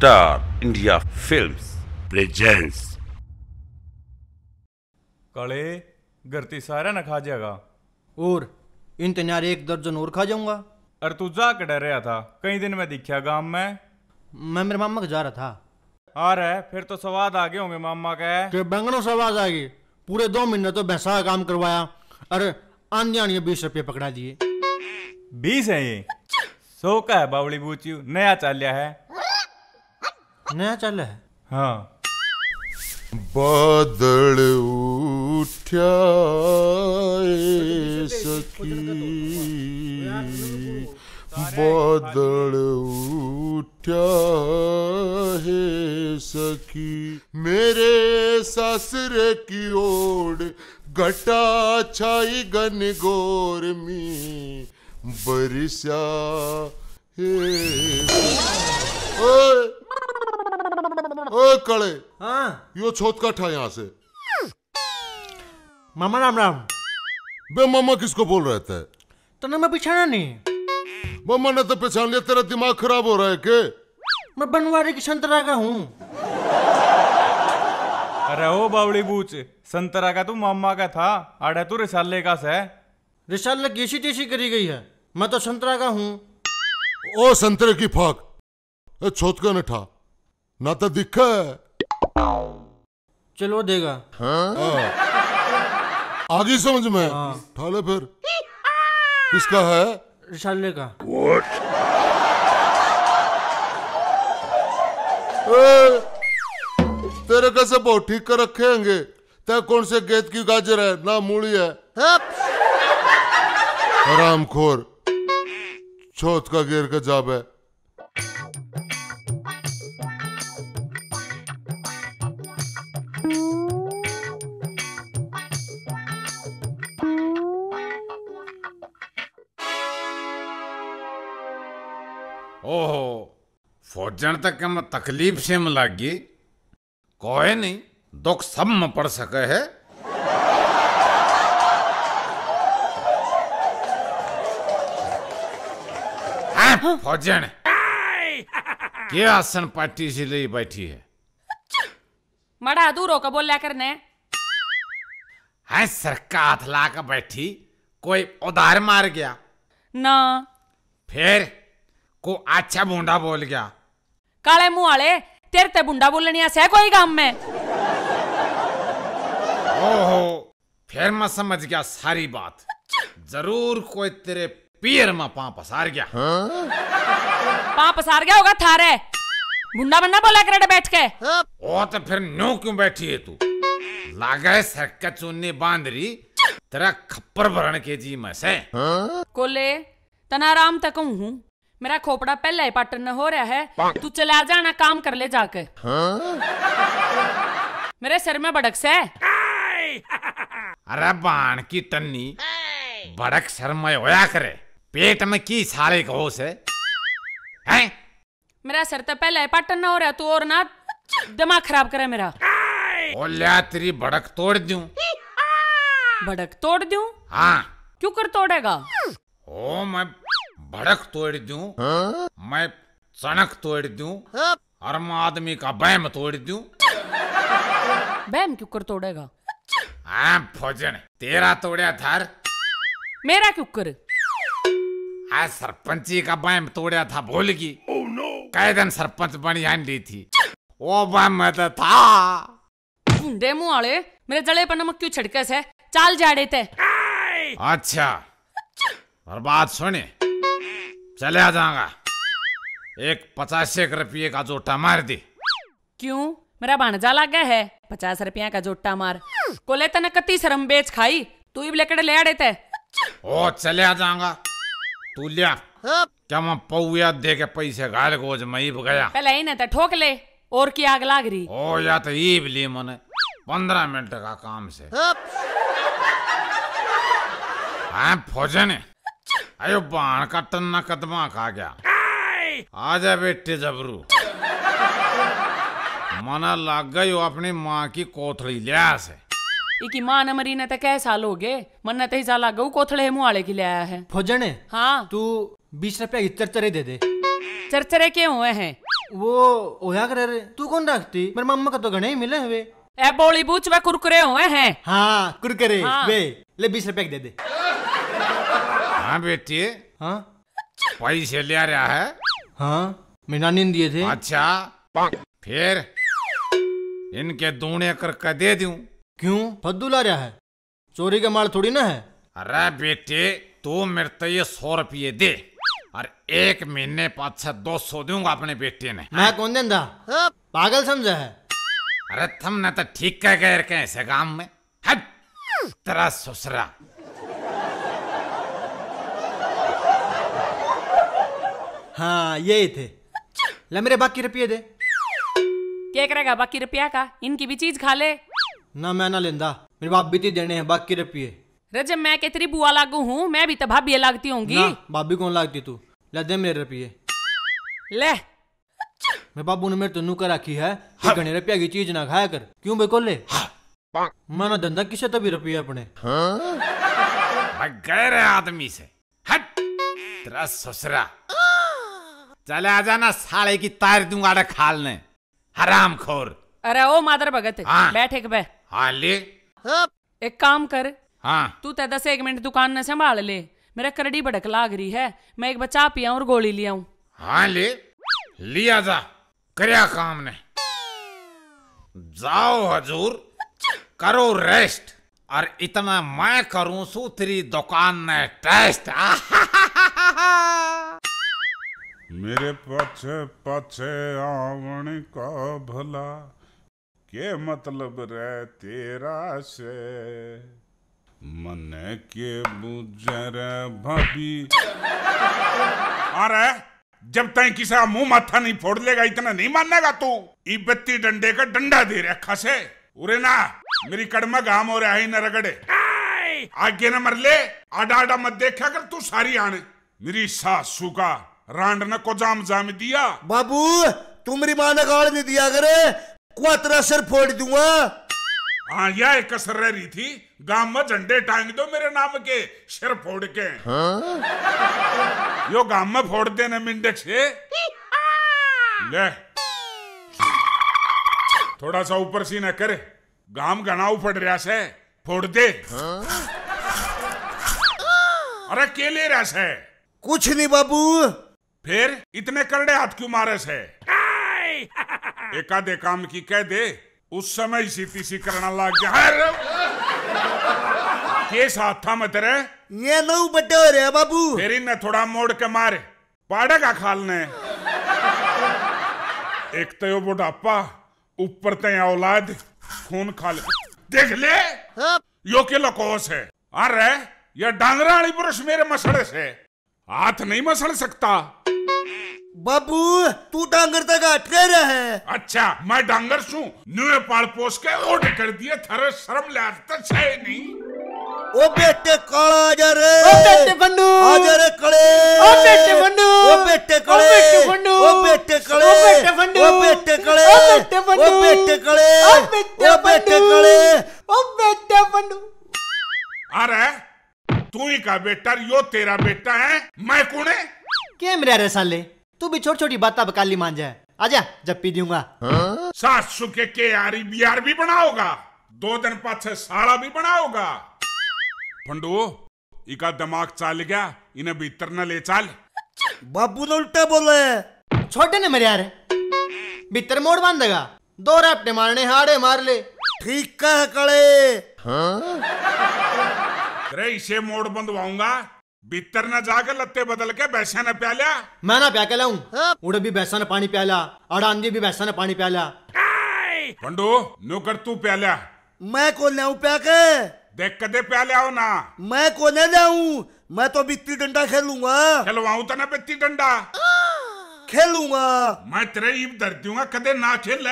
Star India films presence कले गर्ती सारा ना खा जाएगा और इन तैयार एक दर्जन और खा जाऊंगा अरे तू जा के डर रहा था कई दिन में दिखा गांव में मैं मेरे मामा के जा रहा था आ रहा है फिर तो सवाद आ गए होंगे मामा के कि बैंगनों सवाद आ गए पूरे दो महीने तो भैंसा काम करवाया अरे आंधिया आनिए बीस रुपये पकड़ा दिए बीस है ये सो का है बावली बूची नया चाल है नया चल है हाँ बादल उठ्या सखी बादल उठ्या है सखी मेरे ससुर की ओर घटा छाई गन गोर मी बरसा है हाँ, कड़े हाँ यो छोत का था यहाँ से मामा राम राम बे मामा किसको बोल रहे थे तो ना मैं पहचाना नहीं मामा ने तो पहचान लिया तेरा दिमाग खराब हो रहा है के मैं बनवारी की संतरा का हूँ अरे ओ बावड़ी बूच संतरा का तू तो मामा का था अड़े तू तो रिसाले का से रिसाले कैसी तैसी करी गई है मैं तो संतरा का हूँ ओ संतरे की फाक छोत का न था ना तो दिख चलो देगा हाँ? आगे समझ में ठाले हाँ। फिर किसका है रिशाले का ए, तेरे कैसे बहुत ठीक कर रखेंगे ते कौन से गेत की गाजर है ना मूली है आराम खोर छोत का गेर का जाब है जन तकलीफ से में गई कोई नहीं दुख सब में पड़ सके है हाँ, के आसन पार्टी से ले बैठी है मरा दूर होकर बोल कर ने है हाँ, सरका हाथ ला कर बैठी कोई उधार मार गया ना फिर को अच्छा बूंदा बोल गया काले मुंह वाले तेरे ते बुंडा बोलनिया से कोई काम में ओहो फिर मैं समझ गया सारी बात जरूर कोई तेरे पीर में पाप पसार गया हां पाप पसार गया होगा थारे मुंडा बनना बोला करे बैठ के ओ तो फिर नो क्यों बैठी है तू लागे सरकत चुन्नी बांध रही तेरा खप्पर भरण के जी मैं से कोले तना आराम तक हूं मेरा खोपड़ा पहले ही पाटन हो रहा है तू चला जाना काम कर ले जाके हाँ? मेरे सिर में बड़क से अरे बाण की तन्नी बड़क सर में होया करे पेट में की सारे का होश है हैं? मेरा सर तो पहले पाटन हो रहा तू और ना दिमाग खराब करे मेरा बोलिया तेरी बड़क तोड़ दू बड़क तोड़ दू हाँ क्यों कर तोड़ेगा ओ मैं भड़क तोड़ दू मैं सनक तोड़ दू हरम हर आदमी का बैम तोड़ दू बैम क्यों कर तोड़ेगा हाँ भोजन तेरा तोड़ा थार मेरा क्यों कर आज हाँ, सरपंची का बैम तोड़ा था भूल गई oh, no. कैदन सरपंच बनी ली थी वो बैम मैं तो था डेमू वाले मेरे जड़े पर नमक क्यों छिड़के से चाल जाड़े थे अच्छा और बात सुने आ जाऊंगा एक पचास एक रुपये का जोटा मार दे क्यों मेरा भाणजा लाग गया है पचास रुपया का जोटा मार ले तेने कती शर्म बेच खाई तू ही लेकर ले आड़े थे ओ चले जाऊंगा तू लिया क्या मैं पौया दे के पैसे गाल गोज मई गया पहले ही ना था ठोक ले और की आग लाग रही ओ या तो ईब ली मैंने पंद्रह मिनट का काम से हाँ फौजन है अयो बाण का कदमा खा गया आजा बेटे जबरू मना लग गई अपनी माँ की कोथड़ी लिया से इकी माँ ने मरी ने तो कै साल हो गए मन ने तही साल आगे कोथड़े मुआले की लिया है फौजने हाँ तू बीस रुपए की चरचरे दे दे चरचरे के हुए हैं वो ओया कर रहे तू कौन रखती मेरे मम्मा का तो घने ही मिले हुए ए बोली बूच वे कुरकुरे हुए हैं हाँ कुरकुरे हाँ। वे ले बीस रुपया दे दे हाँ बेटी हाँ पैसे ले रहा है हाँ मीना नींद दिए थे अच्छा फिर इनके दूने करके दे दू क्यों फद्दू ला रहा है चोरी का माल थोड़ी ना है अरे बेटे तू मेरे तो ये सौ रुपये दे और एक महीने पाछा दो सौ दूंगा अपने बेटे ने मैं हाँ? कौन देंदा पागल समझा है अरे तुमने तो ठीक कह गए ऐसे काम में हट तेरा ससुरा हाँ यही थे ले मेरे बाकी रुपये दे क्या करेगा बाकी रुपया का इनकी भी चीज खा ले ना मैं ना लेंदा मेरे बाप भी तो देने हैं बाकी रुपये रजब मैं कितनी बुआ लागू हूँ मैं भी तो भाभी लागती होंगी भाभी कौन लागती तू ले दे मेरे रुपये ले मेरे बाबू ने मेरे तो का रखी है घने रुपया की चीज ना खाया कर क्यों बे कोले मैं ना धंधा किसे तभी रुपये अपने हाँ? गए आदमी से हट तेरा ससुरा चले आ जाना साले की तार दूंगा अरे खाल ने हराम खोर अरे ओ मादर भगत हाँ। बैठ एक बै हाँ ले हाँ। एक काम कर हाँ तू ते दस एक मिनट दुकान ने संभाल ले मेरा करड़ी भड़क लाग रही है मैं एक बचा पिया और गोली लिया हूँ हाँ ले लिया जा करया काम ने जाओ हजूर करो रेस्ट और इतना मैं करूं सूत्री दुकान ने टेस्ट मेरे पछे पछ आवण का भला के मतलब रे तेरा से मन के बुझर भाभी अरे जब तय किसी मुंह माथा नहीं फोड़ लेगा इतना नहीं मानेगा तू इबत्ती डंडे का डंडा दे रहा से उरे ना मेरी कड़मा घाम हो रहा है न रगड़े आगे न मर ले आडा आडा मत देखा कर तू सारी आने मेरी सासू का ने को जाम जाम दिया बाबू तुम माँ ने गाल नहीं दिया करे कुआ सिर फोड़ दूंगा हाँ यह एक कसर रह रही थी गांव में झंडे टांग दो मेरे नाम के सिर फोड़ के हाँ? यो गांव में फोड़ देने मिंडे से ले थोड़ा सा ऊपर सी न करे गांव घना उफड़ रहा से फोड़ दे हाँ? अरे केले रहा से कुछ नहीं बाबू फिर इतने करड़े हाथ क्यों मारे से एक आधे काम की कह दे उस समय इसी तीसी करना लग गया के साथ था मत रे ये नौ बटे हो रहे बाबू फिर ने थोड़ा मोड़ के मारे पाड़े का खाल ने एक तो बुढ़ापा ऊपर ते औलाद खून खा ले देख ले हाँ। यो के लकोस है अरे ये डांगरा वाली पुरुष मेरे मसड़े से हाथ नहीं मसल सकता बाबू तू डांगर तक अटके रहे अच्छा मैं डांगर सू न्यू पाल पोस के ओट कर दिए थरे शर्म ले आज है नहीं ओ बेटे काला आ जा रे ओ बेटे बन्नू आ जा रे कड़े ओ बेटे बन्नू ओ बेटे कड़े ओ बेटे बन्नू ओ बेटे कड़े ओ बेटे बन्नू ओ बेटे कड़े ओ बेटे बन्नू ओ बेटे कड़े ओ बेटे कड़े ओ बेटे बन्नू अरे तू ही का बेटा यो तेरा बेटा है मैं कौन है केम रह रहे साले तू भी छोटी छोटी बात बकाली मान जाए आजा जब पी दूंगा सास सुखे के आरी बिहार भी बनाओगा दो दिन पाछे साला भी बनाओगा फंडू इका दिमाग चाल गया इन्हें भीतर न ले चाल बाबू ने उल्टा बोले छोटे ने मेरे यार भीतर मोड़ बांध देगा दो रैपटे मारने हाड़े मार ले ठीक कह कड़े हाँ? अरे इसे मोड़ बंदवाऊंगा भीतर न जाके लत्ते बदल के बैसा न प्या लिया मैं ना प्या के लाऊ उड़े भी बैसा ने पानी प्याला अड़ा आंधी भी बैसा ने पानी प्याला पंडो नौकर तू लिया मैं को ले प्या के देख दे प्या लिया ना मैं को ले आऊ मैं तो बित्ती डंडा खेलूंगा खेलवाऊ तो ना बित्ती डंडा खेलूंगा मैं तेरे ईब धर दूंगा कदे ना खेल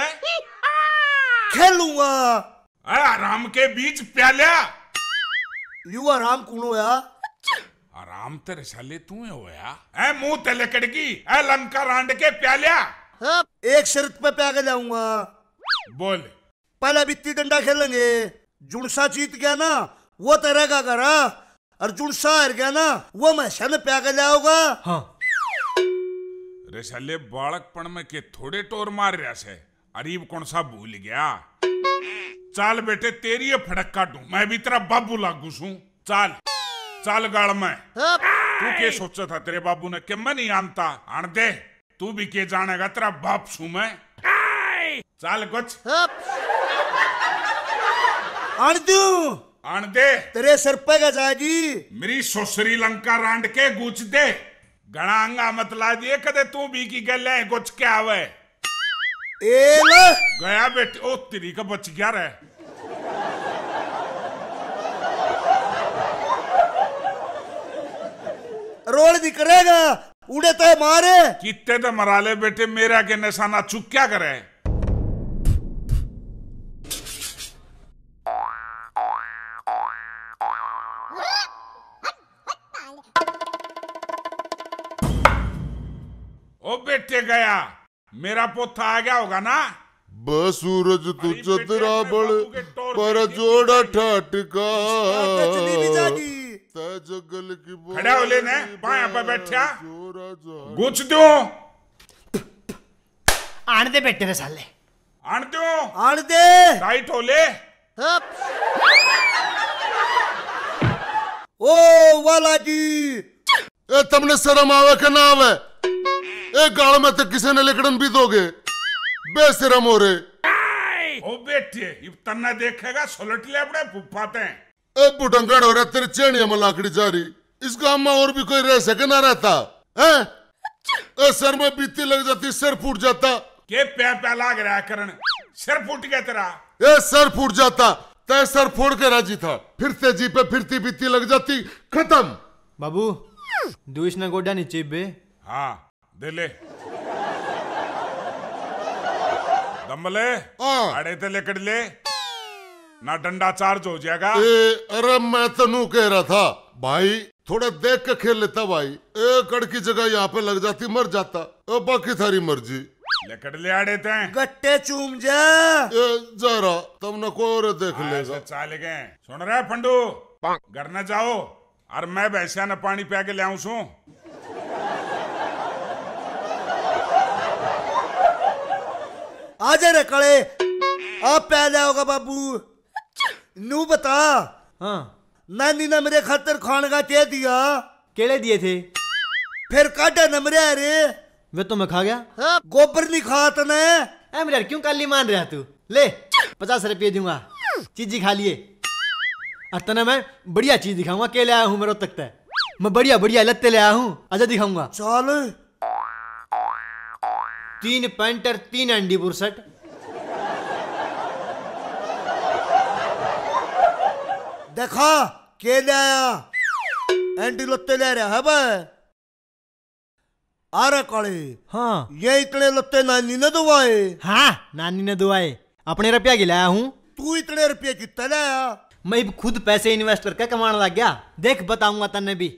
खेलूंगा आराम के बीच लिया युवा राम कुणोया आराम तेरे साले तू है होया ए मुंह ते लकड़की ए लंका रांड के प्यालिया हां एक शर्त पे प्या के जाऊंगा बोल पहला बित्ती डंडा खेलेंगे जुड़सा जीत गया ना वो तेरे तो का करा हाँ। और जुड़सा हार गया ना वो मैं शन प्या के जाऊंगा हां रे साले बालकपन में के थोड़े टोर मार रहा से अरीब कौन सा भूल गया चाल बेटे तेरी फटक काटू मैं भी तेरा बाबू लागू सू चाल चाल गाल मैं तू के सोचा था तेरे बाबू ने क्या मैं नहीं आनता आन दे तू भी के जानेगा तेरा बाप सू मैं चाल कुछ आन दू आन दे तेरे सर पे का जाएगी मेरी सोसरी लंका रांड के गुच दे गणांगा मत ला दिए कदे तू भी की गल कुछ क्या हुआ एल गया बेटे ओ तेरी का बच गया रे रोल भी करेगा उड़े तो मारे कितने तो मरा ले बेटे मेरा के निशाना चुक क्या करे ओ बेटे गया मेरा पोथा आ गया होगा ना बसूरज तू चतरा बड़ पर जोड़ा ठाटका जगल की खड़ा हो लेने पाया पर बैठा गुच दो दे साले आन दो दे हो ले ओ वाला जी ए तुमने शर्म आवे के ना आवे एक गाड़ में तो किसी ने लेकड़न भी दोगे बेसिरम हो रहे ओ बेटे इब तन्ना देखेगा सोलट ले अपने फुफाते हैं ए बुटंगड़ हो रहा तेरे चेनिया में लाकड़ी जा रही इस गांव में और भी कोई रह सके ना रहता हैं ए सर में बीती लग जाती सर फूट जाता के पे पे लाग रहा करण सर फूट गया तेरा ए सर फूट जाता ते सर फोड़ के राजी था फिरते जी पे फिरती बीती लग जाती खत्म बाबू दुष्ण गोडा नीचे बे हाँ दिले दम्बले अड़े ते लेकर ले ना डंडा चार्ज हो जाएगा ए, अरे मैं नू कह रहा था भाई थोड़ा देख के खेल लेता भाई एक अड़ की जगह यहाँ पे लग जाती मर जाता बाकी थारी मर्जी लकड़ ले आड़े थे गट्टे चूम जा ए, जरा तुम न को और देख लेगा चाल गए सुन रहे फंडू घर न जाओ और मैं भैंसिया न पानी पिया के ले आऊ सू आ जा रे कले आप पहले होगा बाबू नू बता हाँ नानी ने मेरे खातर खान का ते दिया केले दिए थे फिर काटा न मेरे अरे वे तो मैं खा गया हाँ। गोबर नहीं खा तने एम यार क्यों काली मान रहा तू ले पचास रुपये दूंगा चीज खा लिए और तना मैं बढ़िया चीज दिखाऊंगा केले आया हूँ मेरे तक मैं बढ़िया बढ़िया लत्ते ले आया हूँ अजय दिखाऊंगा चल तीन पैंट और तीन अंडी बुरसट देखो के लोते एंटी ले रहा है भाई आ रहा काले हाँ ये इतने लोते नानी ने दुआए हाँ नानी ने दुआए अपने रुपया की लाया हूँ तू इतने रुपये की लाया मैं खुद पैसे इन्वेस्ट करके कमाने लग गया देख बताऊंगा तन्ने भी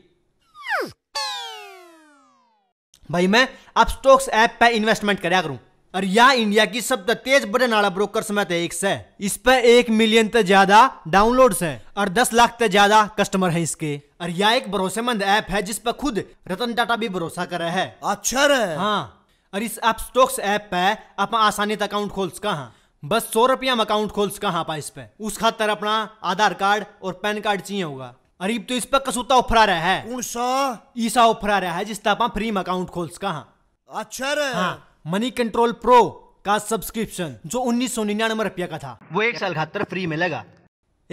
भाई मैं अब स्टॉक्स ऐप पे इन्वेस्टमेंट करा करूँ और यह इंडिया की सबसे तेज बड़े नाला ब्रोकर समेत तो एक से इस पे एक मिलियन से ज्यादा डाउनलोड है और दस लाख से ज्यादा कस्टमर है इसके और यह एक भरोसेमंद ऐप है जिस पर खुद रतन टाटा भी भरोसा कर रहे है अच्छा रहे हाँ और इस ऐप स्टॉक्स ऐप पे आप आसानी से अकाउंट खोल सका हाँ बस सौ रुपया में अकाउंट खोल सका हाँ पा इस पे उस खातर अपना आधार कार्ड और पैन कार्ड चाहिए होगा अरीब तो इस पर कसूता उफरा रहा है कौन सा ईसा उफरा रहा है जिस तरह फ्री अकाउंट खोल सका हाँ अच्छा रहा हाँ, मनी कंट्रोल प्रो का सब्सक्रिप्शन जो उन्नीस सौ निन्यानवे रुपये का था वो एक साल खातर फ्री में लगा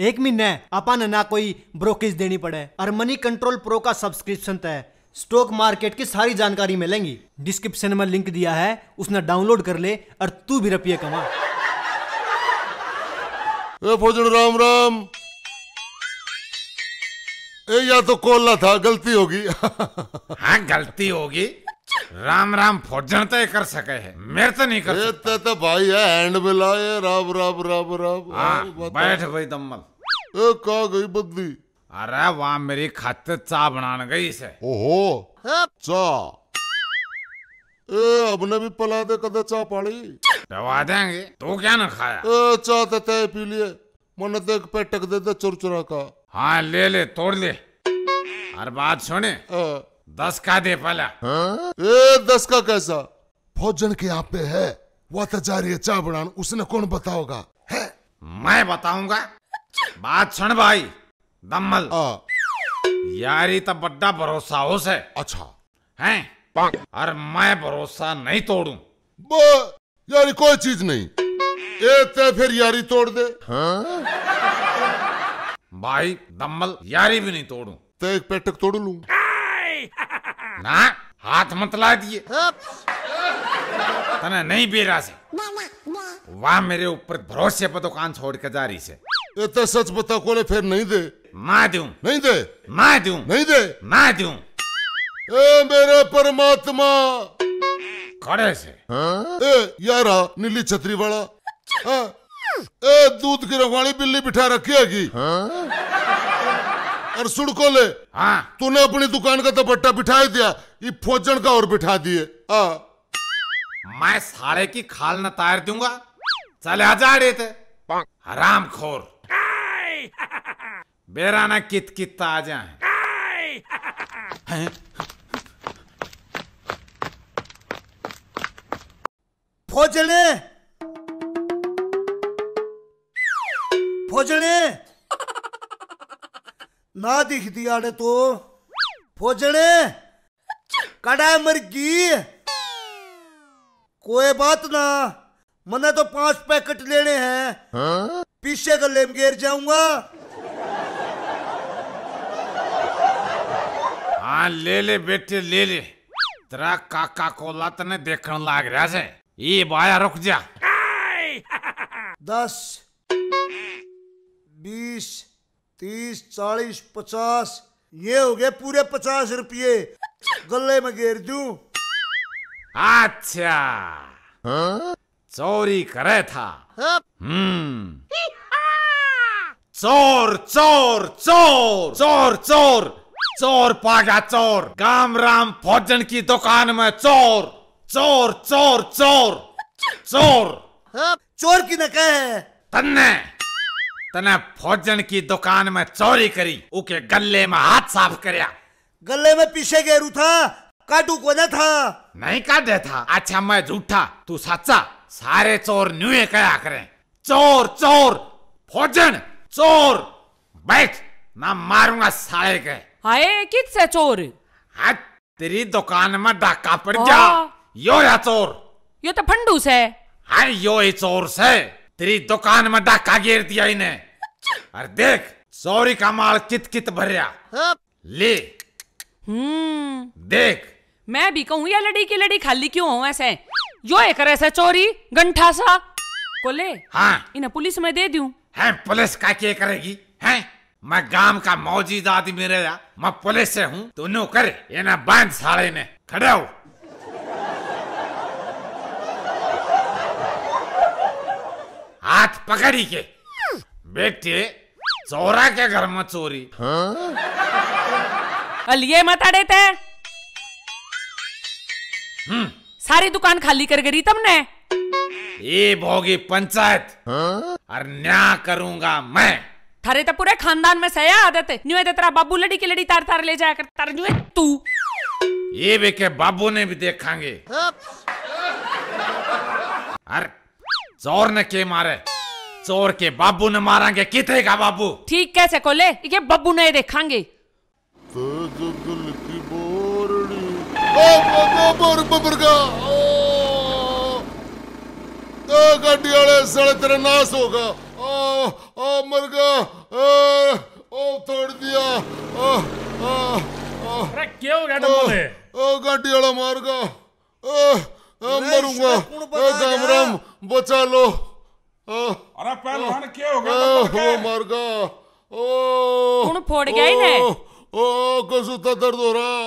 एक महीने अपन ना कोई ब्रोकेज देनी पड़े और मनी कंट्रोल प्रो का सब्सक्रिप्शन तय स्टॉक मार्केट की सारी जानकारी मिलेंगी डिस्क्रिप्शन में लिंक दिया है उसने डाउनलोड कर ले और तू भी रुपये कमा भोजन राम राम ए, या तो कोला था गलती होगी हाँ गलती होगी राम राम फौजन तो कर सके है मेरे तो नहीं कर सकते तो भाई है एंड में लाए राम राम राम राम हाँ, बैठ गई दम्मल ए कहा गई बदली अरे वहाँ मेरी खाते चा बनाने गई से ओहो हाँ। चा ए अपने भी पला दे कदे चा पाड़ी दवा देंगे तू क्या ना खाया ए चा तो तय पी लिए मन देख पेटक दे दे चुरचुरा का हाँ ले ले तोड़ ले हर बात सुने हाँ। दस का दे पहला हाँ? ए दस का कैसा भोजन के यहाँ पे है वह तो जा रही है चा बड़ान उसने कौन बताओगा है? मैं बताऊंगा बात सुन भाई दम्मल हाँ। यारी तो बड़ा भरोसा हो से अच्छा है और मैं भरोसा नहीं तोड़ू यारी कोई चीज नहीं ए ते फिर यारी तोड़ दे हाँ? भाई दम्बल यारी भी नहीं तोड़ू तो एक पेटक तोड़ लू ना हाथ मत ला दिए तने नहीं बेरा से वाह मेरे ऊपर भरोसे पर दुकान छोड़ के जा रही से इतना सच बता कोले फिर नहीं दे मैं दू नहीं दे मैं दू नहीं दे मैं दू ए मेरे परमात्मा खड़े से हाँ? ए यारा नीली छतरी वाला दूध की रखवाली बिल्ली बिठा रखी है हाँ। और सुड़को ले हाँ। तूने अपनी दुकान का दुपट्टा बिठा दिया ये फोजन का और बिठा दिए हाँ। मैं साड़े की खाल न तार दूंगा चले आ जा रहे थे हराम खोर बेरा ना कित कित आ जाए फौजने फोजने ना ਨਾ ਦਿਖਦੀ तो फोजने कड़ा मर गई कोई बात ना मने तो पांच पैकेट लेने हैं हाँ? पीछे गले में गिर जाऊंगा हाँ ले ले बेटे ले ले तेरा काका को लत ने देखने लाग रहा है ये बाया रुक जा दस बीस तीस चालीस पचास ये हो गए पूरे पचास रुपये गले में घेर दू अच्छा चोरी करे था हाँ। हम्म चोर चोर चोर चोर चोर चोर पागा चोर गाम राम भोजन की दुकान में चोर चोर चोर चोर चोर हाँ। चोर की न कहे तन्ने तने भोजन की दुकान में चोरी करी उके गले में हाथ साफ करया गले में पीछे गेरू था काटू को ना था नहीं काटे था अच्छा मैं झूठा तू सच्चा सारे चोर न्यूए कया करे चोर चोर भोजन चोर बैठ ना मारूंगा सारे के हाय कित से चोर हाँ तेरी दुकान में डाका पड़ जा हाँ। यो या चोर यो तो फंडूस है हाय यो ही चोर से तेरी दुकान में डाका गिर दिया इन्हें अरे देख सौरी का माल कित कित रहा ले हम्म। देख मैं भी कहूँ ये लड़ी की लड़ी खाली क्यों हूँ ऐसे जो एक ऐसे चोरी गंठा सा कोले हाँ इन्हें पुलिस में दे दू है पुलिस का क्या करेगी है मैं गांव का मौजूद आदमी रहा मैं पुलिस से हूँ तो नो करे ये ना बांध साड़े ने खड़े हो हाथ पकड़ी के बेटे चोरा के घर में चोरी हाँ? अल ये मत अड़े थे हम्म। सारी दुकान खाली कर गई तुमने ये भोगी पंचायत हाँ? और न्याय करूंगा मैं थारे तो पूरे खानदान में सया आदत है न्यू तेरा बाबू लड़ी की लड़ी तार तार ले जाया कर तार न्यू तू ये भी के बाबू ने भी देखांगे हाँ। अरे जोर ने के मारे चोर के बाबू ने मारेंगे कितने का बाबू ठीक कैसे को ये बाबू ने देखेंगे गाड़ी नाश होगा आ ओ तोड़ दिया अरे क्यों गाड़ी बोले ओ गाड़ी वाला मरूंगा राम बचा लो अरे पहलवान क्या हो गया ओ मर गया ओ कौन फोड़ गया इन्हें ओ कसुता दर्द हो रहा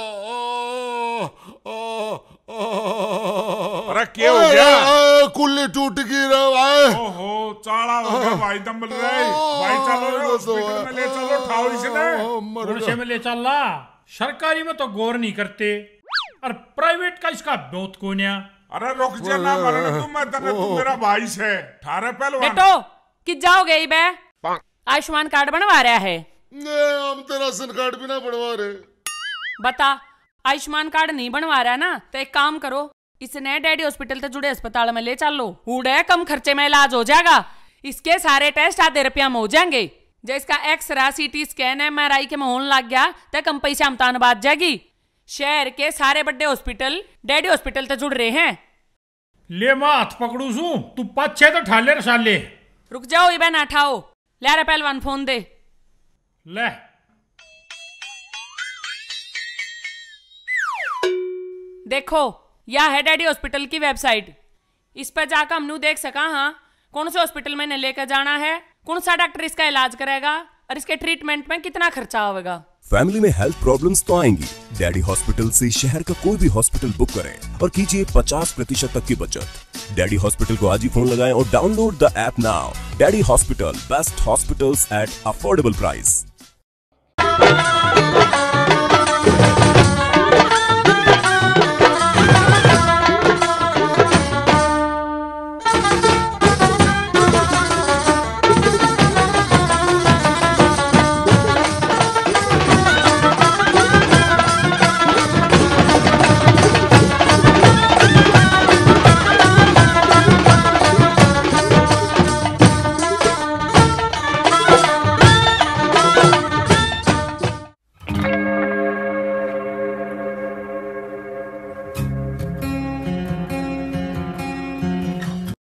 अरे क्या हो गया कुल्ली टूट गई रे भाई ओहो चाला हो गया भाई दम्बल रे भाई चलो हॉस्पिटल में ले चलो ठाव इसे ना पुलिस में ले चल ला सरकारी में तो गौर नहीं करते और प्राइवेट का इसका बहुत कोन्या अरे रुक जा ना मरने तू मैं तने तू मेरा भाई से थारे पहलवान बेटो कि जाओगे ही बे आयुष्मान कार्ड बनवा रहा है नहीं हम तो राशन कार्ड भी ना बनवा रहे बता आयुष्मान कार्ड नहीं बनवा रहा ना तो एक काम करो इसने डैडी हॉस्पिटल से जुड़े अस्पताल में ले चल लो उड़े कम खर्चे में इलाज हो जाएगा इसके सारे टेस्ट आधे रुपया में हो जाएंगे जैसे जैसका X-ray CT scan M R I के में होने लग गया तो कम पैसे हम तान बात जाएगी शहर के सारे बड़े हॉस्पिटल डेडी हॉस्पिटल से तो जुड़ रहे हैं ले मैं हाथ पकड़ू सू तू पाछे तो ठाले रसाले रुक जाओ ये बहन उठाओ ले रे पहलवान फोन दे ले देखो यह है डैडी हॉस्पिटल की वेबसाइट इस पर जाकर हम देख सका हाँ कौन से हॉस्पिटल में लेकर जाना है कौन सा डॉक्टर इसका इलाज करेगा और इसके ट्रीटमेंट में कितना खर्चा होगा फैमिली में हेल्थ प्रॉब्लम्स तो आएंगी डैडी हॉस्पिटल से शहर का कोई भी हॉस्पिटल बुक करें और कीजिए 50 प्रतिशत तक की बचत डैडी हॉस्पिटल को आज ही फोन लगाएं और download the app now daddy hospital best hospitals at affordable price